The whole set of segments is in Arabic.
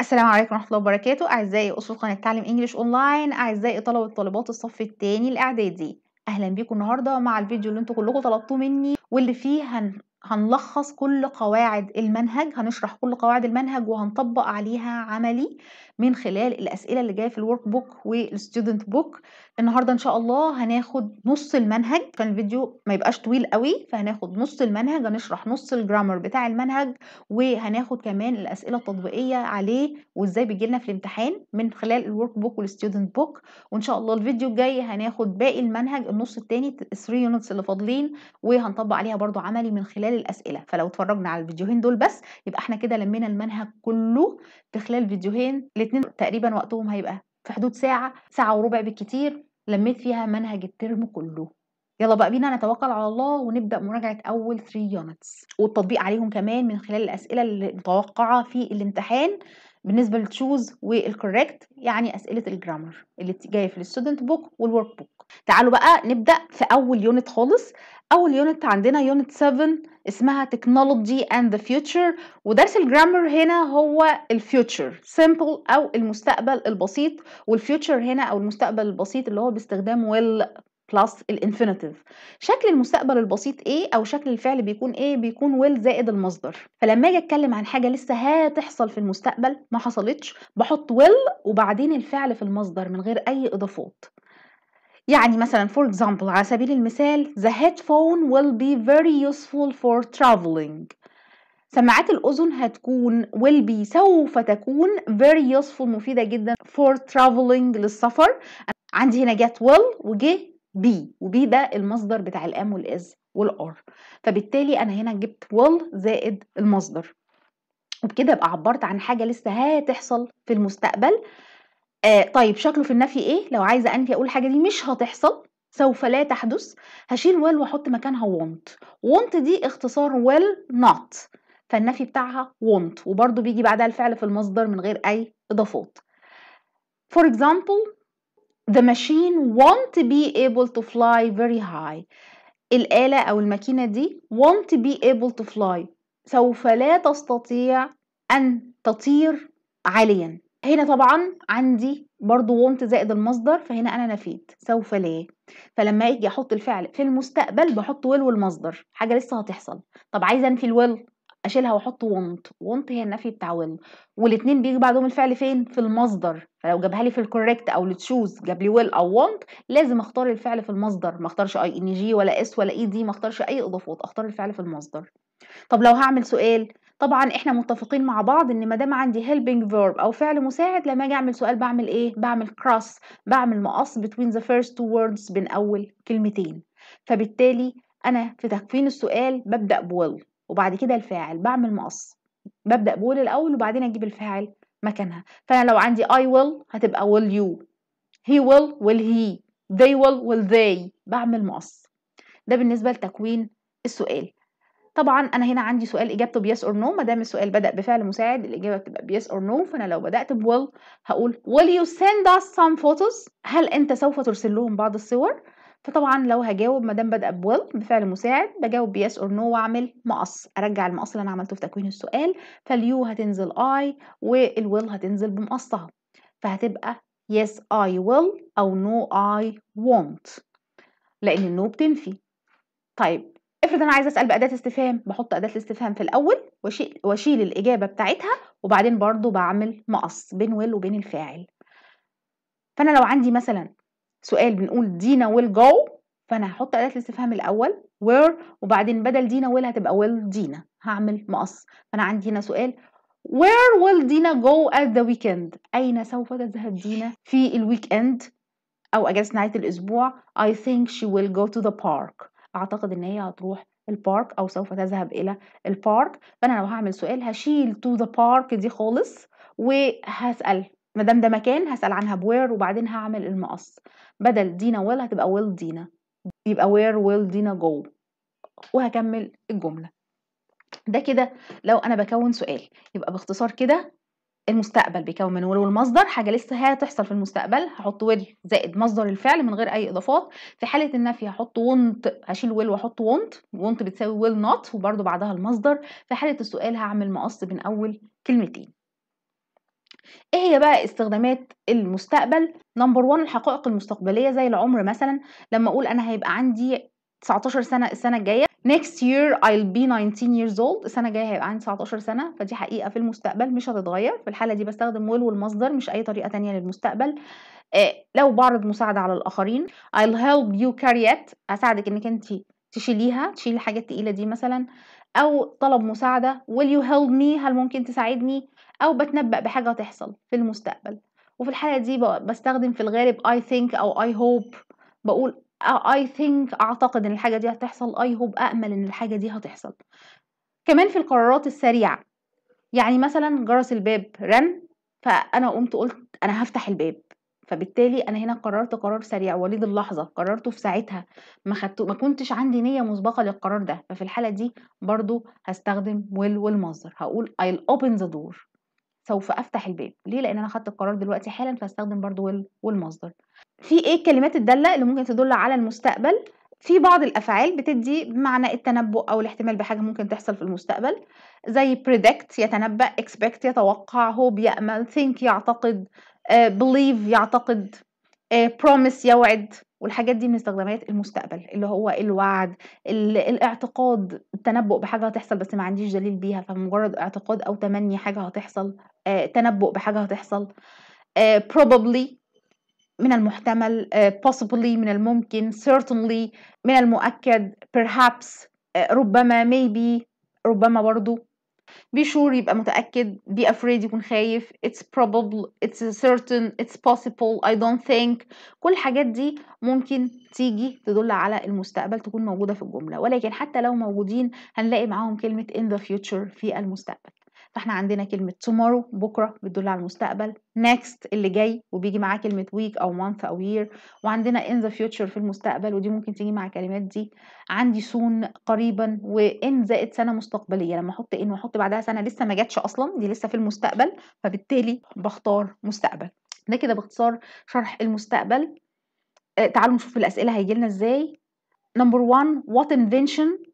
السلام عليكم ورحمة الله وبركاته أعزائي اسره قناة تعلم إنجليش أونلاين أعزائي طلبة وطالبات الصف الثاني الإعدادي أهلا بيكم النهاردة مع الفيديو اللي أنتوا كلكم طلبتوه مني واللي فيه هن... هنلخص كل قواعد المنهج هنشرح كل قواعد المنهج وهنطبق عليها عملي من خلال الأسئلة اللي جاية في الورك بوك والستودنت بوك النهارده ان شاء الله هناخد نص المنهج عشان الفيديو ما يبقاش طويل قوي فهناخد نص المنهج هنشرح نص الجرامر بتاع المنهج وهناخد كمان الاسئله التطبيقيه عليه وازاي بيجي لنا في الامتحان من خلال الورك بوك والستودنت بوك وان شاء الله الفيديو الجاي هناخد باقي المنهج النص الثاني 3 يونتس اللي فاضلين وهنطبق عليها برده عملي من خلال الاسئله فلو اتفرجنا على الفيديوهين دول بس يبقى احنا كده لمينا المنهج كله في خلال فيديوهين الاثنين تقريبا وقتهم هيبقى في حدود ساعة ساعة وربع بالكتير لميت فيها منهج الترم كله يلا بقى بينا نتوكل على الله ونبدا مراجعه اول 3 يونتس والتطبيق عليهم كمان من خلال الاسئله المتوقعه في الامتحان بالنسبه للتشوز والكوريكت يعني اسئله الجرامر اللي جايه في الستودنت بوك والورك بوك تعالوا بقى نبدأ في أول يونت خالص أول يونت عندنا يونت 7 اسمها تكنولوجي اند ذا فيوتشر ودرس الجرامر هنا هو الفيوتشر سمبل أو المستقبل البسيط والفيوتشر هنا أو المستقبل البسيط اللي هو باستخدام will بلس الانفينيتيف شكل المستقبل البسيط ايه او شكل الفعل بيكون ايه بيكون ويل زائد المصدر فلما اجي اتكلم عن حاجه لسه هتحصل في المستقبل ما حصلتش بحط ويل وبعدين الفعل في المصدر من غير اي اضافات يعني مثلا for example على سبيل المثال the headphone will be very useful for traveling سماعات الأذن هتكون will be سوف تكون very useful مفيدة جدا for traveling للسفر عندي هنا get will وجه be وبي ده المصدر بتاع الام والاز والار فبالتالي أنا هنا جبت will زائد المصدر وبكده ابقى عبرت عن حاجة لسه هتحصل في المستقبل آه طيب شكله في النفي إيه؟ لو عايزة أنفي أقول الحاجة دي مش هتحصل سوف لا تحدث هشيل ويل وأحط مكانها وونت وونت دي اختصار ويل نوت فالنفي بتاعها وونت وبرده بيجي بعدها الفعل في المصدر من غير أي إضافات فور اكزامبل the machine won't be able to fly very high الآلة أو الماكينة دي won't be able to fly سوف لا تستطيع أن تطير عالياً هنا طبعا عندي برضو وونت زائد المصدر فهنا انا نفيت سوف لا فلما اجي احط الفعل في المستقبل بحط ويل والمصدر حاجه لسه هتحصل طب عايزه انفي الويل اشيلها واحط وونت وونت هي النفي بتاع ويل والاثنين بيجي بعدهم الفعل فين في المصدر فلو جابها لي في الكوريكت او التشوز جاب لي ويل او وونت لازم اختار الفعل في المصدر ما اختارش اي ان جي ولا اس ولا اي e دي ما اختارش اي اضافات اختار الفعل في المصدر طب لو هعمل سؤال طبعا احنا متفقين مع بعض ان ما دام عندي helping verb او فعل مساعد لما اجي اعمل سؤال بعمل ايه بعمل cross بعمل مقص between the first two words بين اول كلمتين فبالتالي انا في تكوين السؤال ببدا بول وبعد كده الفاعل بعمل مقص ببدا بول الاول وبعدين اجيب الفاعل مكانها فانا لو عندي I will هتبقى will you he will will he they will will they بعمل مقص ده بالنسبة لتكوين السؤال طبعا انا هنا عندي سؤال اجابته بيس اور نو ما دام السؤال بدا بفعل مساعد الاجابه بتبقى بيس اور نو فانا لو بدات بويل هقول will you send us some photos هل انت سوف ترسل لهم بعض الصور فطبعا لو هجاوب ما دام بدا بويل بفعل مساعد بجاوب بيس اور نو واعمل مقص ارجع المقص اللي انا عملته في تكوين السؤال فاليو هتنزل اي والويل هتنزل بمقصها فهتبقى yes I will أو no I won't لأن النو بتنفي طيب افرض انا عايزه اسال باداه استفهام بحط اداه الاستفهام في الاول واشيل واشيل الاجابه بتاعتها وبعدين برضو بعمل مقص بين ويل وبين الفاعل فانا لو عندي مثلا سؤال بنقول دينا ويل جو فانا هحط اداه الاستفهام الاول وير وبعدين بدل دينا ويل هتبقى ويل دينا هعمل مقص فانا عندي هنا سؤال وير ويل دينا جو ات ذا ويكند اين سوف تذهب دينا في الويك اند او اجازه نهايه الاسبوع I think she will go to the park اعتقد ان هي هتروح البارك او سوف تذهب الى البارك فانا لو هعمل سؤال هشيل تو ذا بارك دي خالص وهسال ما دام ده مكان هسال عنها بوير وبعدين هعمل المقص بدل دينا ويل هتبقى ويل دينا يبقى وير ويل دينا جو وهكمل الجمله ده كده لو انا بكون سؤال يبقى باختصار كده المستقبل بيكون من والمصدر حاجه لسه هتحصل في المستقبل هحط ويل زائد مصدر الفعل من غير اي اضافات في حاله النفي هحط وونت هشيل ويل واحط وونت وونت بتساوي ويل نوت وبرده بعدها المصدر في حاله السؤال هعمل مقص بين اول كلمتين ايه هي بقى استخدامات المستقبل نمبر 1 الحقائق المستقبليه زي العمر مثلا لما اقول انا هيبقى عندي 19 سنه السنه الجايه next year I'll be 19 years old السنة الجاية هيبقى عندي 19 سنة فدي حقيقة في المستقبل مش هتتغير في الحالة دي بستخدم will والمصدر مش أي طريقة تانية للمستقبل آه، لو بعرض مساعدة على الآخرين I'll help you carry it أساعدك إنك أنت تشيليها تشيل الحاجة التقيلة دي مثلا أو طلب مساعدة will you help me هل ممكن تساعدني أو بتنبأ بحاجة هتحصل في المستقبل وفي الحالة دي بستخدم في الغالب I think أو I hope بقول اي آه، ثينك أعتقد إن الحاجة دي هتحصل اي هوب أأمل إن الحاجة دي هتحصل كمان في القرارات السريعة يعني مثلا جرس الباب رن فأنا قمت قلت أنا هفتح الباب فبالتالي انا هنا قررت قرار سريع وليد اللحظه قررته في ساعتها ما خدت ما كنتش عندي نيه مسبقه للقرار ده ففي الحاله دي برضو هستخدم ويل والمصدر هقول I'll open the door سوف افتح الباب ليه لان انا خدت القرار دلوقتي حالا فاستخدم برضو ويل والمصدر في ايه الكلمات الداله اللي ممكن تدل على المستقبل في بعض الافعال بتدي بمعنى التنبؤ او الاحتمال بحاجه ممكن تحصل في المستقبل زي predict يتنبأ expect يتوقع hope يأمل think يعتقد آه، believe يعتقد آه، promise يوعد والحاجات دي من استخدامات المستقبل اللي هو الوعد الاعتقاد التنبؤ بحاجه هتحصل بس ما عنديش دليل بيها فمجرد اعتقاد او تمني حاجه هتحصل آه، تنبؤ بحاجه هتحصل آه، probably من المحتمل آه، possibly من الممكن certainly من المؤكد perhaps آه، ربما maybe ربما برضو be sure يبقى متأكد be afraid يكون خايف it's probable it's certain it's possible I don't think كل الحاجات دي ممكن تيجي تدل على المستقبل تكون موجودة في الجملة ولكن حتى لو موجودين هنلاقي معاهم كلمة in the future في المستقبل فاحنا عندنا كلمة tomorrow بكرة بتدل على المستقبل next اللي جاي وبيجي معاه كلمة week أو month أو year وعندنا in the future في المستقبل ودي ممكن تيجي مع الكلمات دي عندي soon قريبا وإن زائد سنة مستقبلية لما أحط إن وأحط بعدها سنة لسه ما جاتش أصلا دي لسه في المستقبل فبالتالي بختار مستقبل ده كده باختصار شرح المستقبل آه، تعالوا نشوف الأسئلة هيجي لنا إزاي number one what invention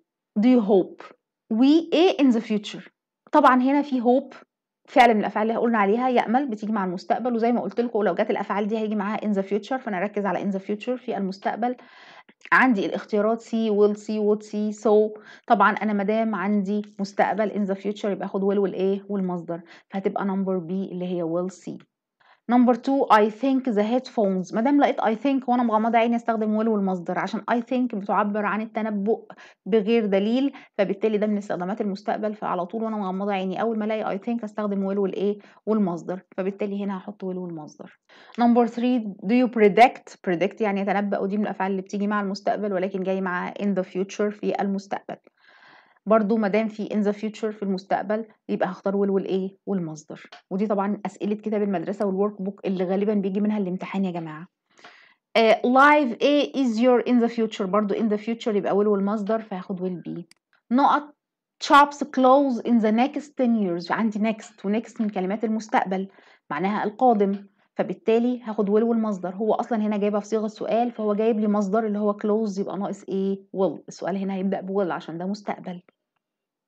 do you hope we a in the future طبعا هنا في هوب فعل من الافعال اللي قلنا عليها يامل بتيجي مع المستقبل وزي ما قلت لكم لو جت الافعال دي هيجي معاها ان ذا فيوتشر فانا اركز على ان ذا فيوتشر في المستقبل عندي الاختيارات سي ويل سي وود سي سو طبعا انا ما دام عندي مستقبل ان ذا فيوتشر يبقى اخد ويل والايه والمصدر فهتبقى نمبر بي اللي هي ويل سي نمبر 2 اي ثينك ذا هيدفونز ما دام لقيت اي ثينك وانا مغمضه عيني استخدم ويل والمصدر عشان اي ثينك بتعبر عن التنبؤ بغير دليل فبالتالي ده من استخدامات المستقبل فعلى طول وانا مغمضه عيني اول ما الاقي اي ثينك استخدم ويل والايه والمصدر فبالتالي هنا هحط ويل والمصدر نمبر 3 دو يو بريدكت بريدكت يعني يتنبأ ودي من الافعال اللي بتيجي مع المستقبل ولكن جاي مع in the future في المستقبل برضو مدام في in the future في المستقبل يبقى هختار will ايه والمصدر ودي طبعا اسئله كتاب المدرسه والورك بوك اللي غالبا بيجي منها الامتحان يا جماعه uh, live A is your in the future برضو in the future يبقى will والمصدر فهاخد will be نقط chops close in the next 10 years عندي next ونكست من كلمات المستقبل معناها القادم فبالتالي هاخد will والمصدر هو اصلا هنا جايبها في صيغه سؤال فهو جايب لي مصدر اللي هو close يبقى ناقص ايه will السؤال هنا هيبدا ب will عشان ده مستقبل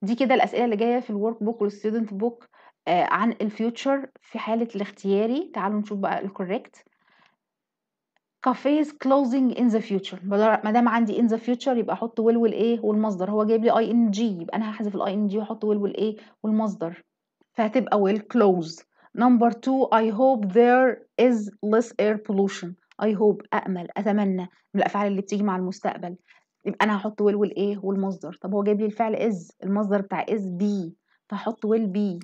دي كده الأسئلة اللي جاية في الورك بوك والستودنت بوك عن الفيوتشر في حالة الاختياري تعالوا نشوف بقى الكوريكت كافيز كلوزنج ان ذا فيوتشر ما دام عندي ان ذا فيوتشر يبقى احط ويل والايه والمصدر هو جايب لي اي ان جي يبقى انا هحذف الاي ان جي واحط ويل والايه والمصدر فهتبقى ويل كلوز نمبر 2 اي هوب ذير از ليس اير بولوشن اي هوب أأمل أتمنى من الأفعال اللي بتيجي مع المستقبل يبقى انا هحط ويل والايه والمصدر طب هو جايب لي الفعل از المصدر بتاع از بي فهحط ويل بي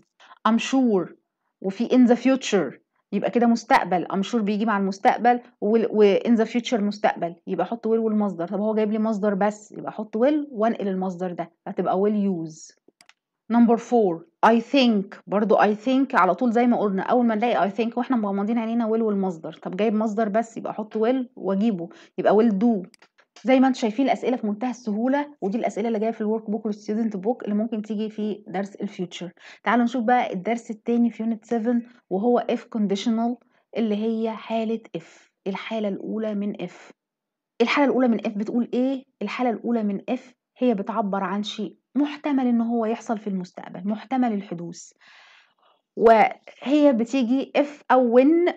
ام شور وفي ان ذا فيوتشر يبقى كده مستقبل ام شور بيجي مع المستقبل و ذا فيوتشر مستقبل يبقى احط ويل والمصدر طب هو جايب لي مصدر بس يبقى احط ويل وانقل المصدر ده هتبقى ويل يوز نمبر 4 اي ثينك برضو اي ثينك على طول زي ما قلنا أول ما نلاقي اي ثينك واحنا مغمضين عينينا ويل والمصدر طب جايب مصدر بس يبقى أحط ويل وأجيبه يبقى ويل دو زي ما انتم شايفين الاسئله في منتهى السهوله ودي الاسئله اللي جايه في الورك بوك والستودنت بوك اللي ممكن تيجي في درس الفيوتشر تعالوا نشوف بقى الدرس الثاني في يونت 7 وهو اف كونديشنال اللي هي حاله اف إيه الحاله الاولى من اف إيه الحاله الاولى من اف بتقول ايه الحاله الاولى من اف هي بتعبر عن شيء محتمل ان هو يحصل في المستقبل محتمل الحدوث وهي بتيجي اف او when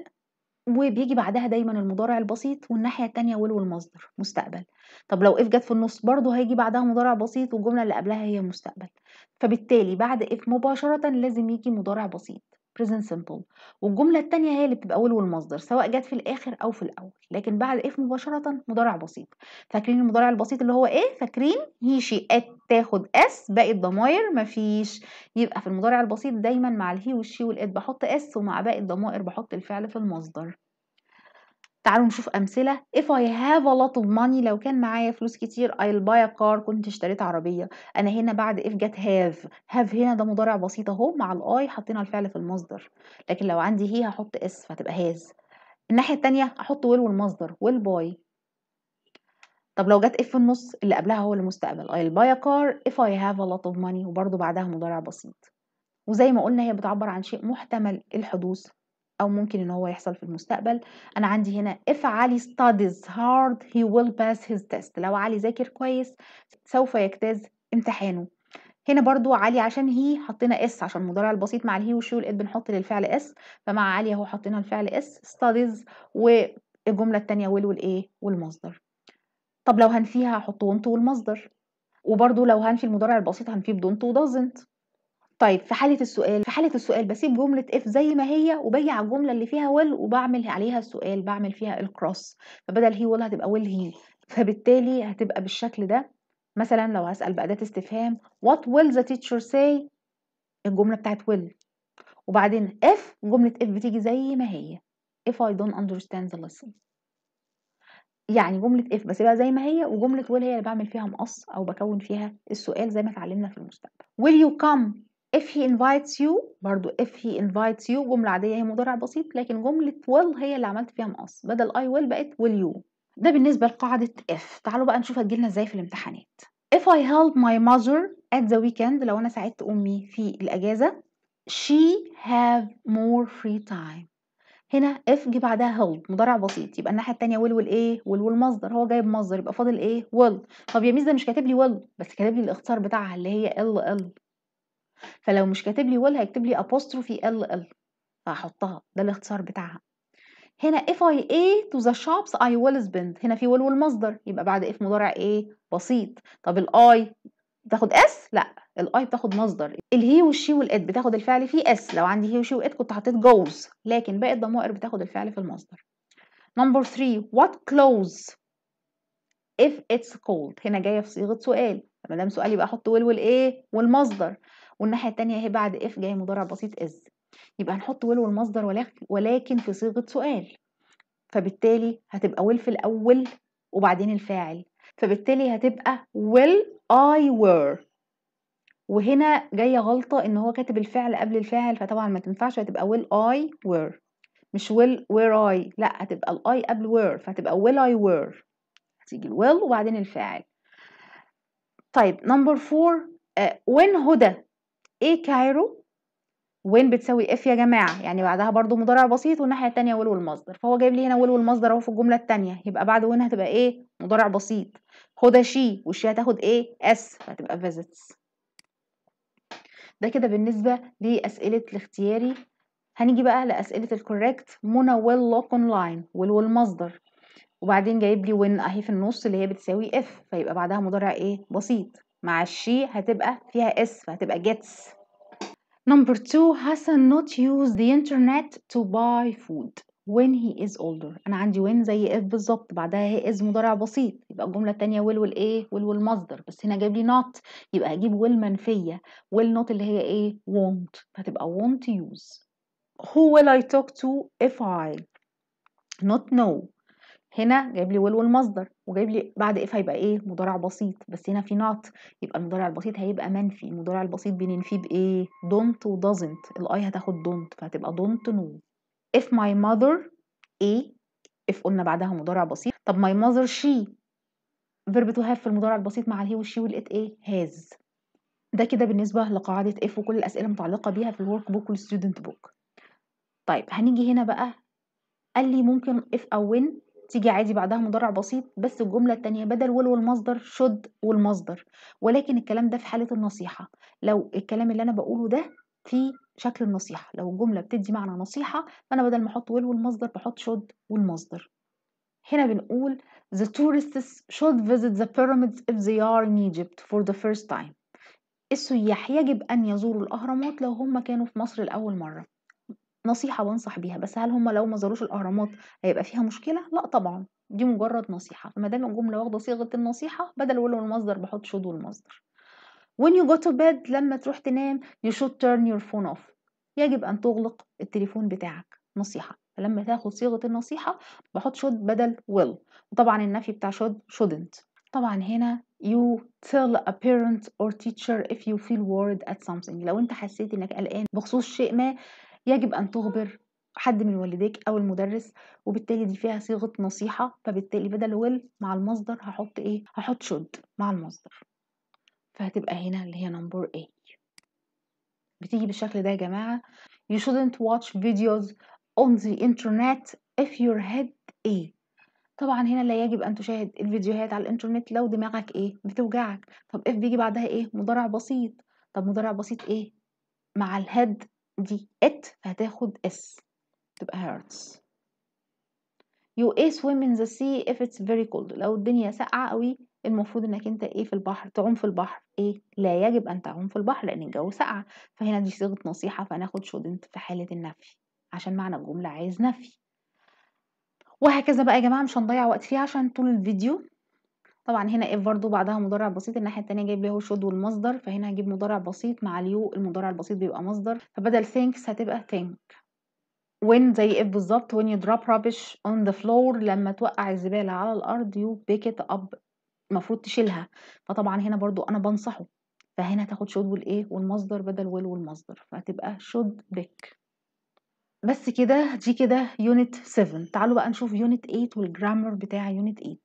وبيجي بعدها دايما المضارع البسيط والناحية التانية ولو والمصدر مستقبل طب لو اف جت في النص برضه هيجي بعدها مضارع بسيط والجملة اللي قبلها هي مستقبل فبالتالي بعد اف مباشرة لازم يجي مضارع بسيط present simple والجملة التانية هي اللي بتبقى أول والمصدر سواء جت في الآخر أو في الأول لكن بعد إف مباشرة مضارع بسيط فاكرين المضارع البسيط اللي هو إيه؟ فاكرين هي شي ات تاخد اس باقي الضماير مفيش يبقى في المضارع البسيط دايما مع الهي والشي والات بحط اس ومع باقي الضمائر بحط الفعل في المصدر تعالوا نشوف أمثلة if I have a lot of money لو كان معايا فلوس كتير I'll buy a car كنت اشتريت عربية أنا هنا بعد if جت have have هنا ده مضارع بسيط أهو مع الأي حطينا الفعل في المصدر لكن لو عندي هي هحط اس فتبقى هاز الناحية التانية أحط will والمصدر will buy طب لو جت اف في النص اللي قبلها هو المستقبل I'll buy a car if I have a lot of money وبرده بعدها مضارع بسيط وزي ما قلنا هي بتعبر عن شيء محتمل الحدوث أو ممكن إن هو يحصل في المستقبل أنا عندي هنا if علي studies hard he will pass his test لو علي ذاكر كويس سوف يجتاز امتحانه هنا برضو علي عشان هي حطينا اس عشان المضارع البسيط مع الهي وشو والات بنحط للفعل اس فمع علي اهو حطينا الفعل اس studies والجملة التانية will والايه والمصدر طب لو هنفيها هحط وانت والمصدر وبرضو لو هنفي المضارع البسيط هنفيه بدونت ودازنت طيب في حالة السؤال في حالة السؤال بسيب جملة اف زي ما هي وبيع على الجملة اللي فيها ويل وبعمل عليها السؤال بعمل فيها الكروس فبدل هي ويل هتبقى ويل هي فبالتالي هتبقى بالشكل ده مثلا لو هسأل بأداة استفهام وات ويل ذا تيتشر ساي الجملة بتاعت ويل وبعدين اف جملة اف بتيجي زي ما هي if I don't understand the lesson يعني جملة اف بسيبها زي ما هي وجملة ويل هي اللي بعمل فيها مقص أو بكون فيها السؤال زي ما اتعلمنا في المستقبل will you come if he invites you برضو if he invites you جملة عادية هي مضارع بسيط لكن جملة will هي اللي عملت فيها مقص بدل I will بقت will you ده بالنسبة لقاعدة if تعالوا بقى نشوف هتجيلنا ازاي في الامتحانات if I help my mother at the weekend لو أنا ساعدت أمي في الأجازة she have more free time هنا if جه بعدها help مضارع بسيط يبقى الناحيه التانية will ايه will مصدر هو جايب مصدر يبقى فاضل ايه will طب يا ميزة ده مش كاتب لي will بس كاتب لي الاختصار بتاعها اللي هي ال ال فلو مش كاتب لي ول هيكتب لي apostrophe ال ال فهحطها ده الاختصار بتاعها هنا if I a to the shops I will spend هنا في ول والمصدر يبقى بعد if مضارع a بسيط طب الاي بتاخد اس لا الاي بتاخد مصدر الهي والشي والات بتاخد الفعل فيه اس لو عندي هي وشي وات كنت حطيت جوز لكن باقي الضمائر بتاخد الفعل في المصدر نمبر 3 what clothes if it's cold هنا جايه في صيغه سؤال فما دام سؤال يبقى احط ول والايه والمصدر والناحية التانية هي بعد اف جاي مضارع بسيط از يبقى هنحط ويل والمصدر ولكن في صيغة سؤال فبالتالي هتبقى ويل في الأول وبعدين الفاعل فبالتالي هتبقى ويل اي وير وهنا جاية غلطة ان هو كاتب الفعل قبل الفاعل فطبعا ما تنفعش هتبقى ويل اي وير مش ويل وير اي لا هتبقى الاي قبل وير فهتبقى ويل اي وير هتيجي الويل وبعدين الفاعل طيب نمبر فور وين هدى ايه كايرو وين بتساوي اف يا جماعه يعني بعدها برضو مضارع بسيط والناحيه التانية ويل والمصدر فهو جايب لي هنا ويل والمصدر اهو في الجمله التانية يبقى بعد وين هتبقى ايه مضارع بسيط خدها شي والشي هتاخد ايه اس فهتبقى فيزيتس ده كده بالنسبه لاسئله الاختياري هنيجي بقى لاسئله الكوريكت منى ويل لوك اون لاين ويل والمصدر وبعدين جايب لي وين اهي في النص اللي هي بتساوي اف فيبقى بعدها مضارع ايه بسيط مع الشي هتبقى فيها اس فهتبقى gets number two Hassan not use the internet to buy food when he is older انا عندي when زي if بالظبط بعدها هي is مضارع بسيط يبقى الجمله الثانيه will والايه will والمصدر بس هنا جايب لي not يبقى هجيب will منفيه will not اللي هي ايه won't فهتبقى won't use who will I talk to if I not know هنا جايب لي ويل والمصدر وجايب لي بعد اف هيبقى ايه مضارع بسيط بس هنا في نوت يبقى المضارع البسيط هيبقى منفي المضارع البسيط بننفيه بايه دونت ودازنت الاي هتاخد دونت فهتبقى دونت نو اف ماي ماذر ايه اف قلنا بعدها مضارع بسيط طب ماي ماذر شي فيرب تو هاف في المضارع البسيط مع الهي والشي والات ايه هاز ده كده بالنسبة لقاعدة اف وكل الأسئلة المتعلقة بيها في الورك بوك والستودنت بوك طيب هنيجي هنا بقى قال لي ممكن اف أو وين تيجي عادي بعدها مضارع بسيط بس الجملة التانية بدل ول والمصدر شد والمصدر ولكن الكلام ده في حالة النصيحة لو الكلام اللي أنا بقوله ده في شكل النصيحة لو الجملة بتدي معنى نصيحة فأنا بدل ما أحط ول والمصدر بحط شد والمصدر هنا بنقول the tourists should visit the pyramids if they are in Egypt for the first time السياح يجب أن يزوروا الأهرامات لو هم كانوا في مصر لأول مرة نصيحة بنصح بيها بس هل هم لو ما زاروش الأهرامات هيبقى فيها مشكلة؟ لأ طبعا دي مجرد نصيحة ما دام الجملة واخدة صيغة النصيحة بدل ولو المصدر بحط شود والمصدر when you go to bed لما تروح تنام you should turn your phone off يجب أن تغلق التليفون بتاعك نصيحة فلما تاخد صيغة النصيحة بحط شود بدل will وطبعا النفي بتاع شود shouldn't طبعا هنا you tell a parent or teacher if you feel worried at something لو انت حسيت انك قلقان بخصوص شيء ما يجب أن تخبر حد من والديك أو المدرس وبالتالي دي فيها صيغة نصيحة فبالتالي بدل ويل مع المصدر هحط إيه؟ هحط شد مع المصدر فهتبقى هنا اللي هي نمبر A بتيجي بالشكل ده يا جماعة You shouldn't watch videos on the internet if your head A طبعا هنا لا يجب ان تشاهد الفيديوهات على الانترنت لو دماغك ايه بتوجعك طب اف بيجي بعدها ايه مضارع بسيط طب مضارع بسيط ايه مع الهيد دي ات فهتاخد اس تبقى هيرتز you is swim in the sea if it's very cold لو الدنيا ساقعة قوي المفروض انك انت ايه في البحر تعوم في البحر ايه لا يجب ان تعوم في البحر لان الجو ساقعة فهنا دي صيغة نصيحة فهناخد شودنت في حالة النفي عشان معنى الجملة عايز نفي وهكذا بقى يا جماعة مش هنضيع وقت فيها عشان طول الفيديو طبعًا هنا اف برضه بعدها مضارع بسيط، الناحية التانية جايب لي أهو والمصدر، فهنا هجيب مضارع بسيط مع اليو المضارع البسيط بيبقى مصدر، فبدل thinks هتبقى think. when زي اف بالظبط when you drop rubbish on the floor لما توقع الزبالة على الأرض you pick it up المفروض تشيلها، فطبعًا هنا برضه أنا بنصحه فهنا تاخد شود والإيه والمصدر بدل will والمصدر، فهتبقى should pick. بس كده دي كده يونت 7 تعالوا بقى نشوف يونت 8 والجرامر بتاع يونت 8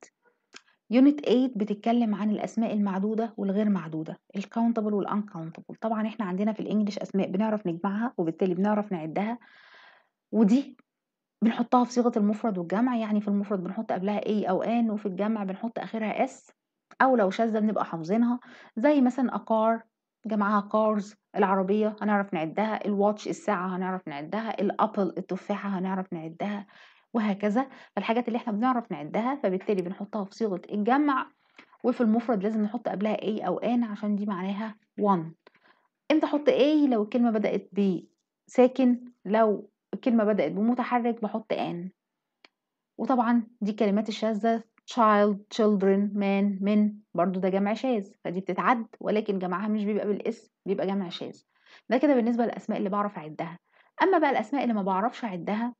يونت 8 بتتكلم عن الاسماء المعدوده والغير معدوده الكاونتبل والانكاونتبل طبعا احنا عندنا في الانجليش اسماء بنعرف نجمعها وبالتالي بنعرف نعدها ودي بنحطها في صيغه المفرد والجمع يعني في المفرد بنحط قبلها اي او ان وفي الجمع بنحط اخرها اس او لو شاذه بنبقى حافظينها زي مثلا اقار جمعها كارز العربيه هنعرف نعدها الواتش الساعه هنعرف نعدها الابل التفاحه هنعرف نعدها وهكذا فالحاجات اللي احنا بنعرف نعدها فبالتالي بنحطها في صيغة الجمع وفي المفرد لازم نحط قبلها اي او ان عشان دي معناها وان امتى احط اي لو الكلمة بدأت بساكن لو الكلمة بدأت بمتحرك بحط ان وطبعا دي كلمات الشاذة child children man من برضو ده جمع شاذ فدي بتتعد ولكن جمعها مش بيبقى بالاسم بيبقى جمع شاذ ده كده بالنسبة للأسماء اللي بعرف أعدها أما بقى الأسماء اللي ما بعرفش أعدها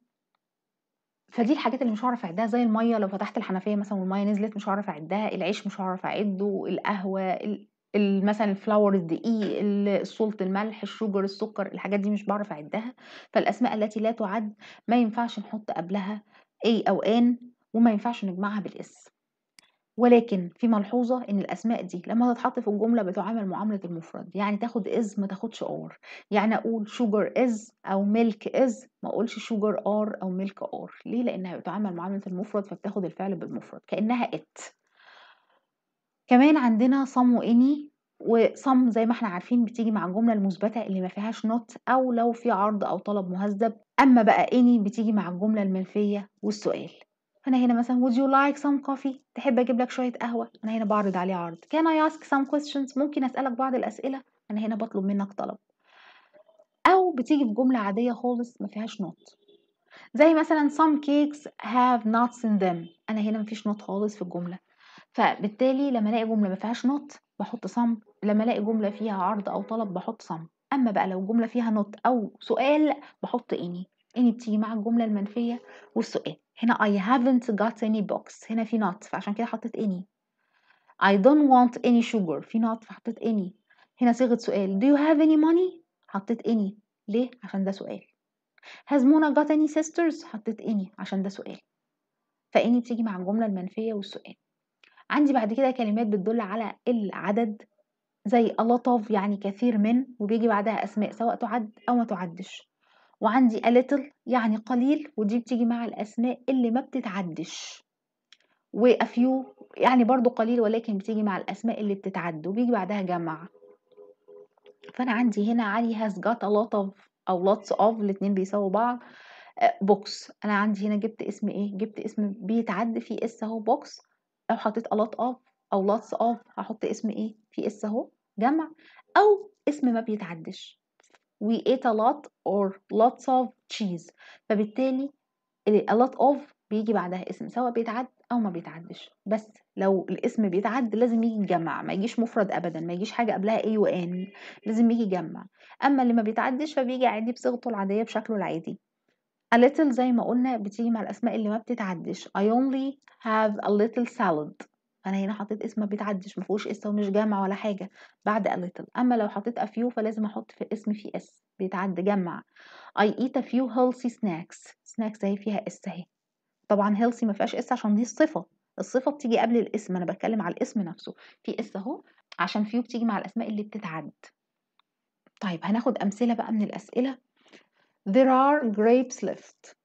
فدي الحاجات اللي مش هعرف اعدها زي الميه لو فتحت الحنفيه مثلا والميه نزلت مش هعرف اعدها العيش مش هعرف اعده القهوه مثلا الفلاور الدقيق السلط الملح الشوجر السكر الحاجات دي مش بعرف اعدها فالاسماء التي لا تعد ما ينفعش نحط قبلها اي او ان وما ينفعش نجمعها بالاس ولكن في ملحوظة إن الأسماء دي لما تتحط في الجملة بتعامل معاملة المفرد يعني تاخد إز ما تاخدش أور يعني أقول شوجر إز أو ميلك إز ما أقولش شوجر آر أو ميلك آر ليه؟ لأنها بتعامل معاملة المفرد فبتاخد الفعل بالمفرد كأنها إت كمان عندنا صم وإني وصم زي ما احنا عارفين بتيجي مع الجملة المثبتة اللي ما فيهاش نوت أو لو في عرض أو طلب مهذب أما بقى إني بتيجي مع الجملة المنفية والسؤال فانا هنا مثلا would you like some coffee تحب اجيب لك شويه قهوه انا هنا بعرض عليه عرض can I ask some questions ممكن اسالك بعض الاسئله انا هنا بطلب منك طلب او بتيجي في جمله عاديه خالص ما فيهاش نوت زي مثلا some cakes have nuts in them انا هنا مفيش نوت خالص في الجمله فبالتالي لما الاقي جمله ما فيهاش نوت بحط صم لما الاقي جمله فيها عرض او طلب بحط صم اما بقى لو جمله فيها نوت او سؤال بحط اني اني بتيجي مع الجملة المنفية والسؤال هنا I haven't got any box هنا في not فعشان كده حطيت any I don't want any sugar في not فحطيت any هنا صيغة سؤال do you have any money حطيت any ليه عشان ده سؤال has Mona got any sisters حطيت any عشان ده سؤال فاني بتيجي مع الجملة المنفية والسؤال عندي بعد كده كلمات بتدل على العدد زي a lot of يعني كثير من وبيجي بعدها أسماء سواء تعد أو ما تعدش وعندي a little يعني قليل ودي بتيجي مع الأسماء اللي ما بتتعدش وa few يعني برضو قليل ولكن بتيجي مع الأسماء اللي بتتعد وبيجي بعدها جمع فأنا عندي هنا علي has got a lot of أو lots of الاتنين بيساووا بعض بوكس آه، أنا عندي هنا جبت اسم إيه؟ جبت اسم بيتعد في اس أهو بوكس لو حطيت a lot of أو lots of هحط اسم إيه؟ في اس أهو جمع أو اسم ما بيتعدش we ate a lot or lots of cheese فبالتالي a lot of بيجي بعدها اسم سواء بيتعد او ما بيتعدش بس لو الاسم بيتعد لازم يجي يتجمع ما يجيش مفرد ابدا ما يجيش حاجه قبلها اي وان لازم يجي يجمع اما اللي ما بيتعدش فبيجي عادي بصيغته العاديه بشكله العادي a little زي ما قلنا بتيجي مع الاسماء اللي ما بتتعدش I only have a little salad أنا هنا حطيت اسم ما بيتعدش ما فيهوش اس ومش جمع ولا حاجة بعد a little أما لو حطيت a few فلازم أحط في اسم فيه اس بيتعدى جمع I eat a few healthy snacks snacks أهي فيها اس أهي طبعا healthy ما فيهاش اس عشان دي الصفة الصفة بتيجي قبل الاسم أنا بتكلم على الاسم نفسه في اس أهو عشان فيو بتيجي مع الأسماء اللي بتتعد طيب هناخد أمثلة بقى من الأسئلة There are grapes left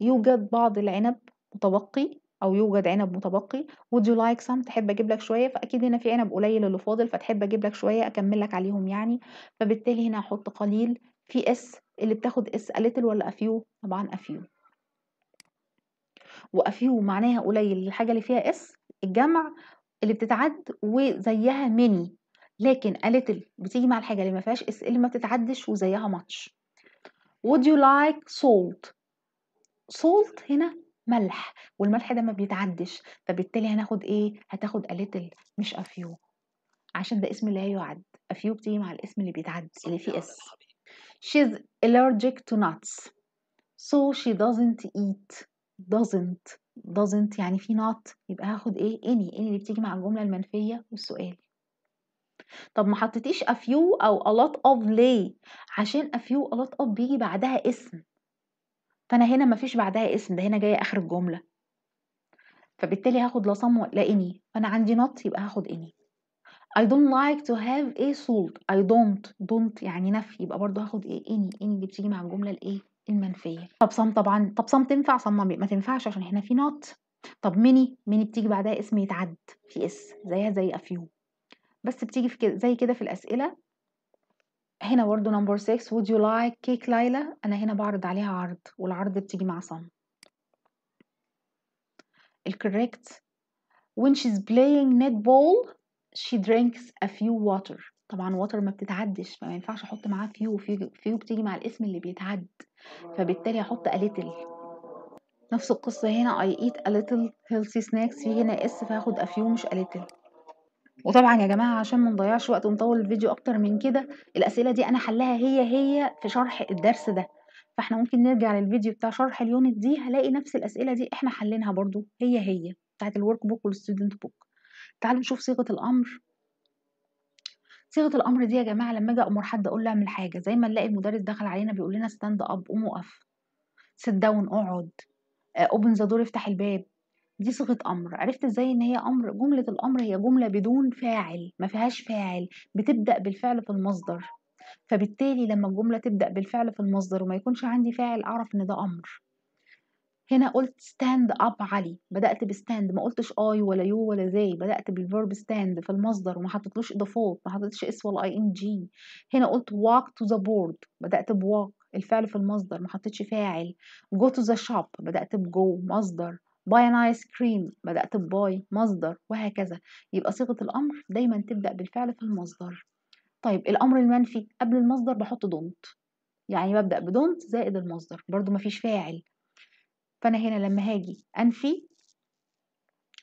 يوجد بعض العنب متبقي أو يوجد عنب متبقي would you like some تحب أجيب لك شوية فأكيد هنا في عنب قليل اللي فاضل فتحب أجيب لك شوية أكمل لك عليهم يعني فبالتالي هنا احط قليل في اس اللي بتاخد اس أليتل ولا أفيو طبعا أفيو وأفيو معناها قليل الحاجة اللي فيها اس الجمع اللي بتتعد وزيها ميني لكن أليتل بتيجي مع الحاجة اللي ما فيهاش اس اللي ما بتتعدش وزيها ماتش would you like salt salt هنا ملح والملح ده ما بيتعدش فبالتالي هناخد ايه هتاخد اليتل مش افيو عشان ده اسم لا يعد افيو بتيجي مع الاسم اللي بيتعد اللي فيه اس she's allergic to nuts so she doesn't eat doesn't doesn't يعني في not يبقى هاخد ايه any any اللي بتيجي مع الجملة المنفية والسؤال طب ما حطيتيش a few او a lot of ليه عشان a few a lot of بيجي بعدها اسم فأنا هنا مفيش بعدها اسم ده هنا جاية آخر الجملة فبالتالي هاخد لا some لا اني فأنا عندي نط يبقى هاخد اني I don't like to have a salt I don't don't يعني نفي يبقى برضو هاخد ايه any any دي بتيجي مع الجملة الايه المنفية طب صم طبعا طب صم تنفع صم ما تنفعش عشان هنا في not طب many many بتيجي بعدها اسم يتعد في اس زيها زي a few بس بتيجي في كده زي كده في الأسئلة هنا برضه نمبر 6 would you like كيك ليلى انا هنا بعرض عليها عرض والعرض بتيجي مع صم الكوريكت when she's playing netball she drinks a few water طبعا water ما بتتعدش فما ينفعش احط معاه فيو فيو, فيو بتيجي مع الاسم اللي بيتعد فبالتالي هحط a little نفس القصة هنا I eat a little healthy snacks في هنا اس فهاخد a few مش a little وطبعا يا جماعة عشان ما نضيعش وقت ونطول الفيديو أكتر من كده الأسئلة دي أنا حلها هي هي في شرح الدرس ده فاحنا ممكن نرجع للفيديو بتاع شرح اليونت دي هلاقي نفس الأسئلة دي احنا حلينها برضو هي هي بتاعت الورك بوك والستودنت بوك تعالوا نشوف صيغة الأمر صيغة الأمر دي يا جماعة لما أجي أمر حد أقول له أعمل حاجة زي ما نلاقي المدرس دخل علينا بيقول لنا ستاند أب قوم وقف سيت داون اقعد اوبن ذا دور افتح الباب دي صيغة أمر عرفت إزاي إن هي أمر جملة الأمر هي جملة بدون فاعل ما فيهاش فاعل بتبدأ بالفعل في المصدر فبالتالي لما الجملة تبدأ بالفعل في المصدر وما يكونش عندي فاعل أعرف إن ده أمر هنا قلت ستاند اب علي بدأت بستاند ما قلتش اي ولا يو ولا زي بدأت بالفيرب ستاند في المصدر وما حطيتلوش اضافات ما حطيتش اس ولا اي ان جي هنا قلت walk to the board بدأت بwalk الفعل في المصدر ما حطيتش فاعل go to the shop بدأت بجو مصدر باي ان ايس كريم بدأت بباي مصدر وهكذا يبقى صيغة الأمر دايما تبدأ بالفعل في المصدر طيب الأمر المنفي قبل المصدر بحط دونت يعني ببدأ بدونت زائد المصدر برضو مفيش فاعل فأنا هنا لما هاجي أنفي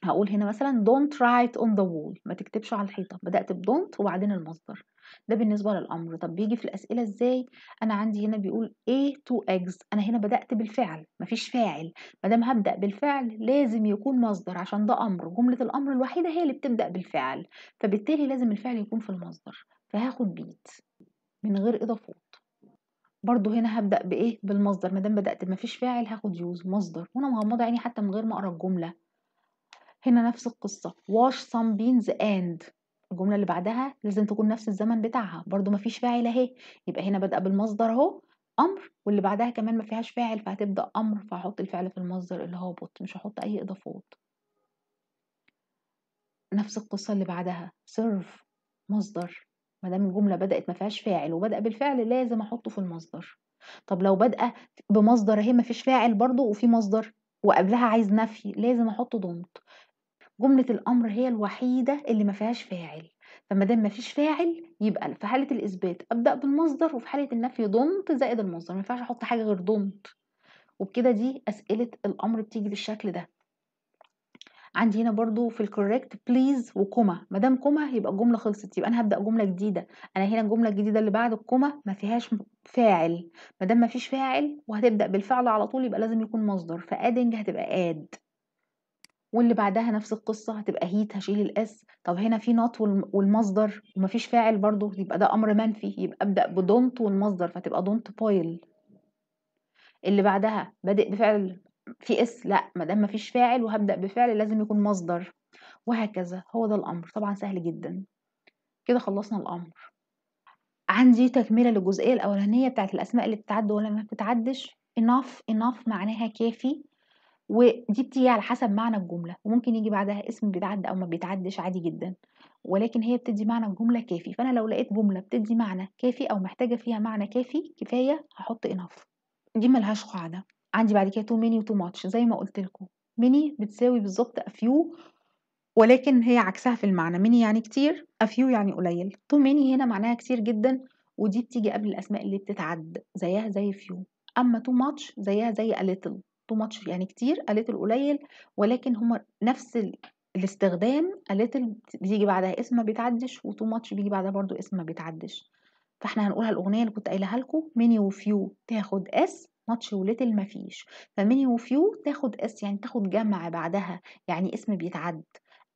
هقول هنا مثلا don't write on the wall ما تكتبش على الحيطة بدأت ب don't وبعدين المصدر ده بالنسبة للأمر طب بيجي في الأسئلة إزاي أنا عندي هنا بيقول a to eggs أنا هنا بدأت بالفعل مفيش فاعل مادام هبدأ بالفعل لازم يكون مصدر عشان ده أمر جملة الأمر الوحيدة هي اللي بتبدأ بالفعل فبالتالي لازم الفعل يكون في المصدر فهاخد بيت من غير إضافات برضو هنا هبدأ بإيه بالمصدر مادام بدأت مفيش فاعل هاخد يوز مصدر وأنا مغمضة عيني حتى من غير ما أقرأ الجملة هنا نفس القصة wash some beans and الجملة اللي بعدها لازم تكون نفس الزمن بتاعها برضو مفيش فاعل اهي يبقى هنا بدأ بالمصدر اهو امر واللي بعدها كمان ما فيهاش فاعل فهتبدا امر فهحط الفعل في المصدر اللي هو بوت مش هحط اي اضافات نفس القصه اللي بعدها سيرف مصدر ما دام الجمله بدات ما فيهاش فاعل وبدا بالفعل لازم احطه في المصدر طب لو بادئه بمصدر اهي ما فيش فاعل برضو وفي مصدر وقبلها عايز نفي لازم احط دونت جملة الأمر هي الوحيدة اللي ما فيهاش فاعل فما دام ما فيش فاعل يبقى في حالة الإثبات أبدأ بالمصدر وفي حالة النفي ضمت زائد المصدر ما ينفعش أحط حاجة غير ضمت وبكده دي أسئلة الأمر بتيجي بالشكل ده عندي هنا برضو في الكوريكت بليز وكوما ما دام كوما يبقى الجمله خلصت يبقى انا هبدا جمله جديده انا هنا الجمله الجديده اللي بعد الكوما ما فيهاش فاعل ما دام ما فيش فاعل وهتبدا بالفعل على طول يبقى لازم يكون مصدر فادنج هتبقى اد واللي بعدها نفس القصة هتبقى هيت هشيل الأس طب هنا في نوت والمصدر ومفيش فاعل برضه يبقى ده أمر منفي يبقى أبدأ بدونت والمصدر فتبقى دونت بايل اللي بعدها بادئ بفعل في اس لا ما دام مفيش فاعل وهبدأ بفعل لازم يكون مصدر وهكذا هو ده الأمر طبعا سهل جدا كده خلصنا الأمر عندي تكملة للجزئية الأولانية بتاعت الأسماء اللي بتعد ولا ما بتعدش enough enough معناها كافي ودي بتيجي على حسب معنى الجملة وممكن يجي بعدها اسم بيتعدى أو ما بيتعدش عادي جدا ولكن هي بتدي معنى الجملة كافي فأنا لو لقيت جملة بتدي معنى كافي أو محتاجة فيها معنى كافي كفاية هحط إناف دي ملهاش قاعدة عندي بعد كده تو ميني وتو ماتش زي ما قلت لكم ميني بتساوي بالظبط افيو ولكن هي عكسها في المعنى ميني يعني كتير افيو يعني قليل تو ميني هنا معناها كتير جدا ودي بتيجي قبل الاسماء اللي بتتعد زيها زي فيو اما تو ماتش زيها زي a little تو ماتش يعني كتير قليل القليل ولكن هما نفس الاستخدام قالت بيجي بعدها اسم ما بيتعدش وتو ماتش بيجي بعدها برضو اسم ما بيتعدش فاحنا هنقولها الاغنيه اللي كنت قايلها لكم ميني وفيو تاخد اس ماتش وليتل مفيش فميني وفيو تاخد اس يعني تاخد جمع بعدها يعني اسم بيتعد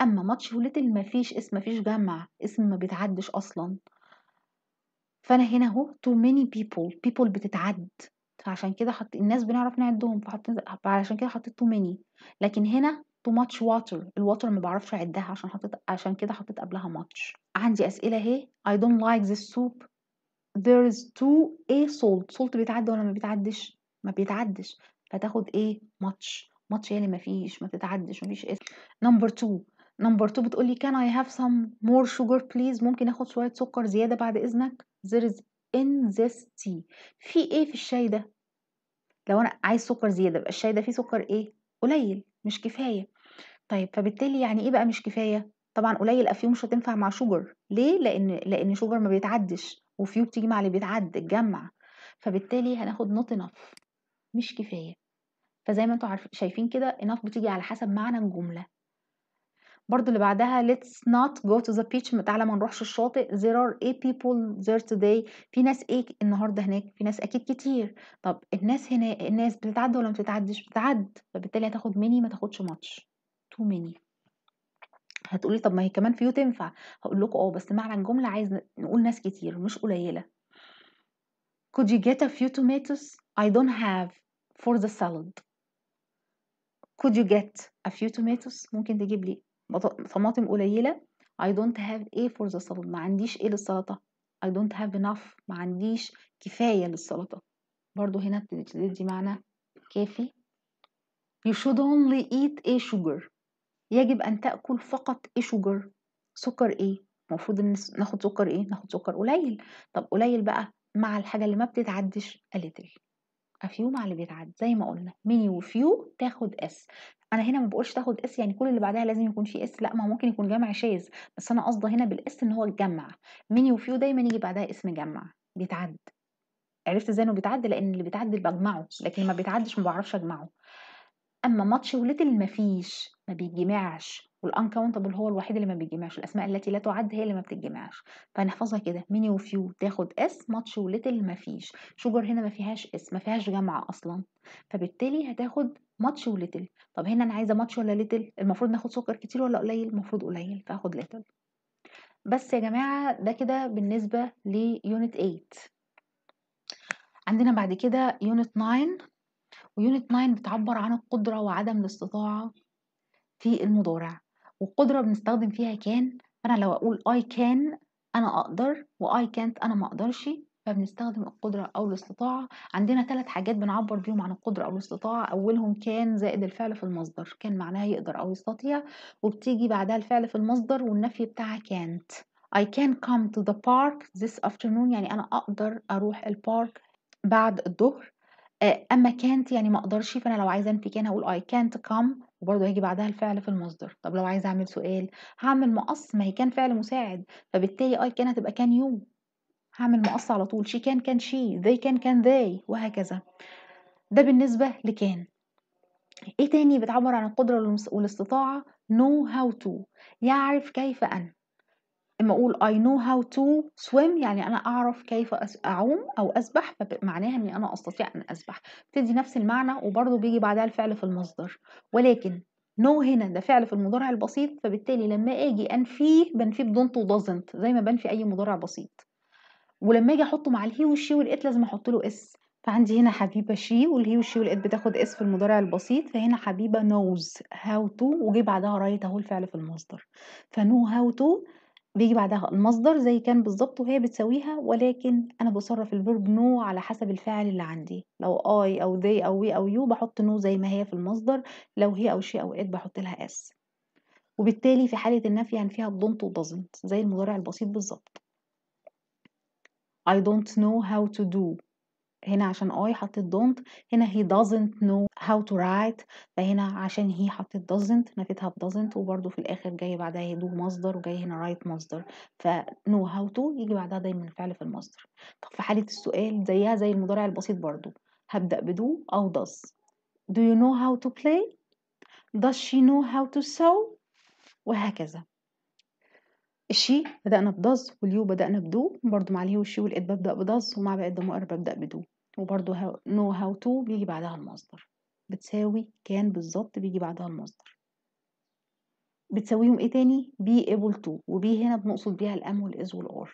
اما ماتش وليتل مفيش اسم مفيش جمع اسم ما بيتعدش اصلا فانا هنا اهو تو ميني بيبول بيبول بتتعد فعشان كده حط الناس بنعرف نعدهم فحطيت علشان كده حطيت too many لكن هنا too much water الواتر ما بعرفش اعدها عشان حطيت عشان كده حطيت قبلها much عندي اسئله اهي I don't like this soup there is too a salt salt بيتعدى ولا ما بيتعدش ما بيتعدش فتاخد ايه much much يعني ما فيش ما تتعدش ما فيش اسم نمبر 2 نمبر 2 بتقولي كان اي هاف سم مور sugar بليز ممكن اخد شويه سكر زياده بعد اذنك there is in this tea في ايه في الشاي ده لو انا عايز سكر زياده يبقى الشاي ده فيه سكر ايه قليل مش كفايه طيب فبالتالي يعني ايه بقى مش كفايه طبعا قليل افيو مش هتنفع مع شوجر ليه لان لان شوجر ما بيتعدش وفيو بتيجي مع اللي بيتعد الجمع فبالتالي هناخد نوت انف مش كفايه فزي ما انتم عارفين شايفين كده انف بتيجي على حسب معنى الجمله برضو اللي بعدها let's not go to the beach تعالى ما نروحش الشاطئ there are a people there today في ناس ايه النهارده هناك في ناس اكيد كتير طب الناس هنا الناس بتتعدى ولا ما بتتعدش بتتعد فبالتالي هتاخد many ما تاخدش ماتش تو many هتقولي طب ما هي كمان فيو تنفع هقول لكم اه بس معنى الجمله عايز نقول ناس كتير مش قليله could you get a few tomatoes I don't have for the salad could you get a few tomatoes ممكن تجيب لي طماطم قليلة I don't have a for the salad ما عنديش ايه للسلطة I don't have enough ما عنديش كفاية للسلطة برضو هنا بتدي معنى كافي You should only eat a sugar يجب أن تأكل فقط a sugar سكر ايه المفروض ان ناخد سكر ايه ناخد سكر قليل طب قليل بقى مع الحاجة اللي ما بتتعدش a little فيو مع اللي بيتعد زي ما قلنا ميني وفيو تاخد اس انا هنا ما بقولش تاخد اس يعني كل اللي بعدها لازم يكون فيه اس لا ما هو ممكن يكون جمع شاذ بس انا قصده هنا بالاس ان هو الجمع ميني وفيو دايما يجي بعدها اسم جمع بيتعد عرفت ازاي انه بيتعد لان اللي بيتعد بجمعه لكن ما بيتعدش ما بعرفش اجمعه اما ماتش وليتل مفيش ما بيتجمعش والانكاونتبل هو الوحيد اللي ما بيتجمعش الاسماء التي لا تعد هي اللي ما بتتجمعش فنحفظها كده ميني وفيو تاخد اس ماتش وليتل ما فيش شوجر هنا ما فيهاش اس ما فيهاش جامعه اصلا فبالتالي هتاخد ماتش وليتل طب هنا انا عايزه ماتش ولا ليتل المفروض ناخد سكر كتير ولا قليل المفروض قليل فاخد ليتل بس يا جماعه ده كده بالنسبه ليونت 8 عندنا بعد كده يونت 9 ويونت 9 بتعبر عن القدرة وعدم الاستطاعة في المضارع والقدرة بنستخدم فيها كان فأنا لو أقول I can أنا أقدر و I can't أنا ما أقدرش فبنستخدم القدرة أو الاستطاعة عندنا ثلاث حاجات بنعبر بيهم عن القدرة أو الاستطاعة أولهم كان زائد الفعل في المصدر كان معناها يقدر أو يستطيع وبتيجي بعدها الفعل في المصدر والنفي بتاعها كانت I can come to the park this afternoon يعني أنا أقدر أروح البارك بعد الظهر آه، أمّا كانت يعني ما أقدرش، فأنا لو عايزة أنفي كان هقول اي كانت كام وبرضه هيجي بعدها الفعل في المصدر. طب لو عايزة أعمل سؤال، هعمل مقَص، ما هي كان فعل مساعد، فبالتالي اي آه، كان هتبقى كان يو هعمل مقَص على طول شي كان كان شي ذي كان كان ذي وهكذا. ده بالنسبة لكان إيه تاني بتعبّر عن القدرة والاستطاعة نو هاو تو يعرف كيف أن. اما اقول I know how to swim يعني انا اعرف كيف اعوم او اسبح فمعناها اني انا استطيع ان اسبح بتدي نفس المعنى وبرضه بيجي بعدها الفعل في المصدر ولكن نو no هنا ده فعل في المضارع البسيط فبالتالي لما اجي انفيه بنفيه بدونت ودازنت زي ما بنفي اي مضارع بسيط ولما اجي احطه مع الهي والشي والات لازم احط له اس فعندي هنا حبيبه شي والهي والشي والات بتاخد اس في المضارع البسيط فهنا حبيبه نوز هاو تو وجي بعدها رايت اهو الفعل في المصدر فنو هاو تو بيجي بعدها المصدر زي كان بالظبط وهي بتساويها ولكن أنا بصرف الفيرب نو على حسب الفاعل اللي عندي، لو I أو they أو we أو you بحط نو زي ما هي في المصدر، لو هي أو شي أو ات بحط لها اس وبالتالي في حالة النفي يعني فيها don't ودزنت زي المضارع البسيط بالظبط I don't know how to do هنا عشان اي آه حطيت don't هنا he doesn't know how to write فهنا عشان هي حطيت doesn't نفيتها ب doesn't وبرده في الآخر جاي بعدها do مصدر وجاي هنا write مصدر ف know how to يجي بعدها دايما الفعل في المصدر طب في حالة السؤال زيها زي المضارع البسيط برضو هبدأ بدو أو does do you know how to play does she know how to sew وهكذا الشي بدأنا بدز واليو بدأنا بدو برضو مع اليو والشي والإد ببدأ بدز ومع باقي الضمائر ببدأ بدو وبرده نو هاو تو بيجي بعدها المصدر بتساوي كان بالظبط بيجي بعدها المصدر بتساويهم ايه تاني بي ايبل تو وبي هنا بنقصد بيها الام والاز والار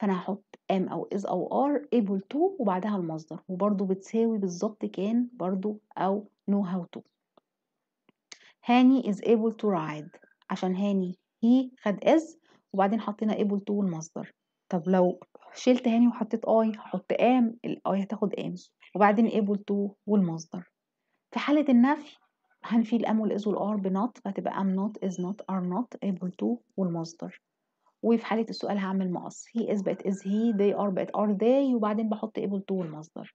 فانا هحط ام او از او ار ايبل تو وبعدها المصدر وبرده بتساوي بالظبط كان برده او نو هاو تو هاني از ايبل تو رايد عشان هاني هي خد از وبعدين حطينا ايبل تو المصدر طب لو شلت هاني وحطيت اي هحط ام الاي هتاخد ام وبعدين able to والمصدر في حالة النفي هنفي الام والاز والار بنوت فهتبقى ام نوت از نوت ار نوت able to والمصدر وفي حالة السؤال هعمل مقص هي از بقت از هي they are بقت are they وبعدين بحط able to والمصدر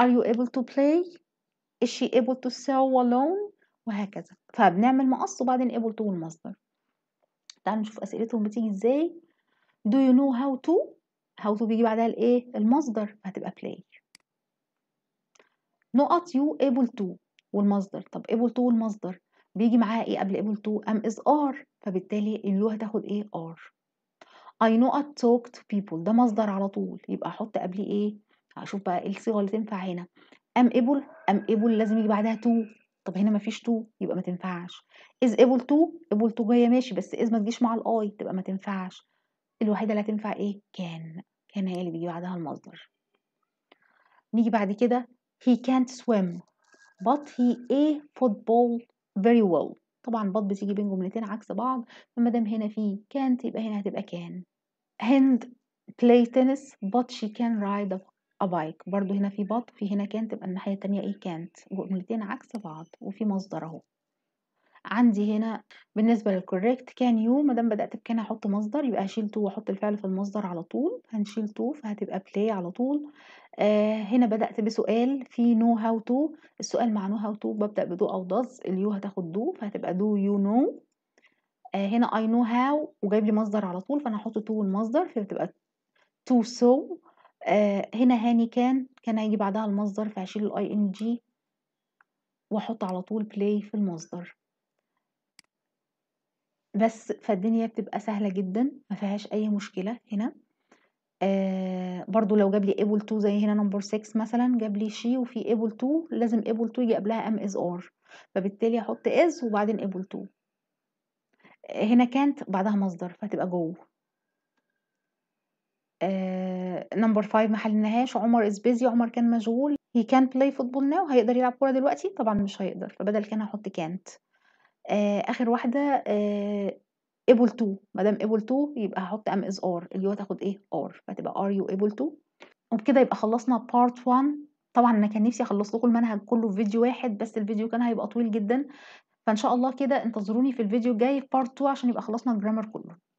are you able to play is she able to sew alone وهكذا فبنعمل مقص وبعدين able to والمصدر تعالوا نشوف اسئلتهم بتيجي ازاي do you know how to هاو تو بيجي بعدها الايه المصدر فهتبقى play نقط يو ايبل تو والمصدر طب ايبل تو والمصدر بيجي معاها ايه قبل ايبل تو ام از ار فبالتالي اليو هتاخد ايه ار اي نقط توك تو بيبل ده مصدر على طول يبقى احط قبليه ايه هشوف بقى ايه الصيغه اللي تنفع هنا ام ايبل ام ايبل لازم يجي بعدها تو طب هنا مفيش تو يبقى ما تنفعش از ايبل تو ايبل تو جايه ماشي بس از ما تجيش مع الاي تبقى ما تنفعش الوحيدة اللي هتنفع إيه كان كان هي اللي بيجي بعدها المصدر نيجي بعد كده he can't swim but he a football very well طبعا بط بتيجي بين جملتين عكس بعض فما دام هنا في كانت يبقى هنا هتبقى كان هند play tennis but she can ride a bike برضو هنا في بط في هنا كانت تبقى الناحية التانية ايه كانت جملتين عكس بعض وفي مصدر اهو عندي هنا بالنسبة للكوريكت كان يو مادام بدأت بكان هحط مصدر يبقى هشيل تو واحط الفعل في المصدر على طول هنشيل تو فهتبقى بلاي على طول آه هنا بدأت بسؤال في نو هاو تو السؤال مع نو هاو تو ببدأ بدو أو داز اليو هتاخد دو فهتبقى دو يو نو آه هنا اي نو هاو وجايب لي مصدر على طول فانا هحط تو المصدر فبتبقى تو سو آه هنا هاني كان كان هيجي بعدها المصدر فهشيل الاي ان جي واحط على طول بلاي في المصدر بس فالدنيا بتبقى سهلة جدا مفيهاش أي مشكلة هنا آه برضو لو جاب لي able to زي هنا نمبر 6 مثلا جاب لي شي وفي ابل تو لازم ابل تو يجي قبلها ام از ار فبالتالي هحط از وبعدين ابل تو هنا كانت بعدها مصدر فهتبقى جوه نمبر 5 ما حلناهاش عمر از بيزي عمر كان مشغول هي كان بلاي فوتبول ناو هيقدر يلعب كوره دلوقتي طبعا مش هيقدر فبدل كان هحط كانت آه، اخر واحده ايبل آه، تو ما دام ايبل تو يبقى هحط ام از ار اللي هو تاخد ايه ار فتبقى ار يو ايبل تو وبكده يبقى خلصنا بارت 1 طبعا انا كان نفسي اخلص لكم المنهج كله في فيديو واحد بس الفيديو كان هيبقى طويل جدا فان شاء الله كده انتظروني في الفيديو الجاي بارت 2 عشان يبقى خلصنا الجرامر كله